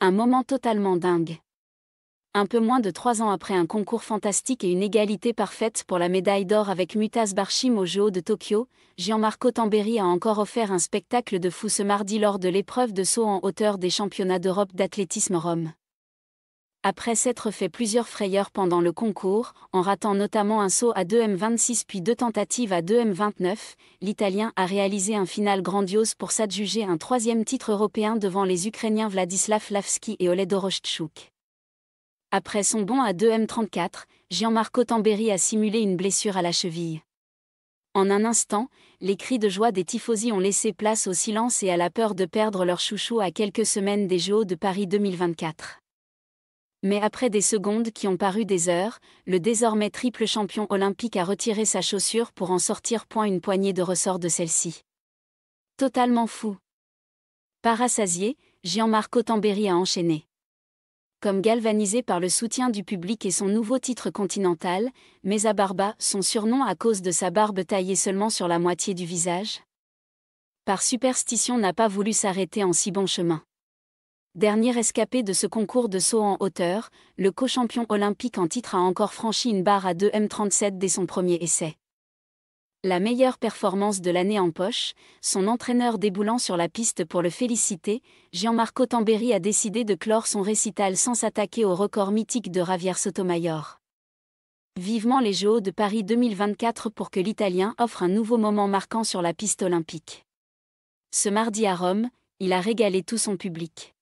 Un moment totalement dingue. Un peu moins de trois ans après un concours fantastique et une égalité parfaite pour la médaille d'or avec Mutas Barchim au JO de Tokyo, Gianmarco Tambéry a encore offert un spectacle de fou ce mardi lors de l'épreuve de saut en hauteur des championnats d'Europe d'athlétisme Rome après s'être fait plusieurs frayeurs pendant le concours, en ratant notamment un saut à 2M26 puis deux tentatives à 2M29, l'Italien a réalisé un final grandiose pour s'adjuger un troisième titre européen devant les Ukrainiens Vladislav Lavski et Oleg Doroshchuk. Après son bond à 2M34, Gianmarco Tamberi a simulé une blessure à la cheville. En un instant, les cris de joie des tifosi ont laissé place au silence et à la peur de perdre leur chouchou à quelques semaines des JO de Paris 2024. Mais après des secondes qui ont paru des heures, le désormais triple champion olympique a retiré sa chaussure pour en sortir point une poignée de ressorts de celle-ci. Totalement fou. Parasasié, Jean-Marc Tambéry a enchaîné. Comme galvanisé par le soutien du public et son nouveau titre continental, Mesa Barba, son surnom à cause de sa barbe taillée seulement sur la moitié du visage, par superstition n'a pas voulu s'arrêter en si bon chemin dernier escapé de ce concours de saut en hauteur, le co-champion olympique en titre a encore franchi une barre à 2 M37 dès son premier essai. La meilleure performance de l'année en poche, son entraîneur déboulant sur la piste pour le féliciter, Gianmarco Tambéry a décidé de clore son récital sans s'attaquer au record mythique de Javier Sotomayor. Vivement les JO de Paris 2024 pour que l'Italien offre un nouveau moment marquant sur la piste olympique. Ce mardi à Rome, il a régalé tout son public.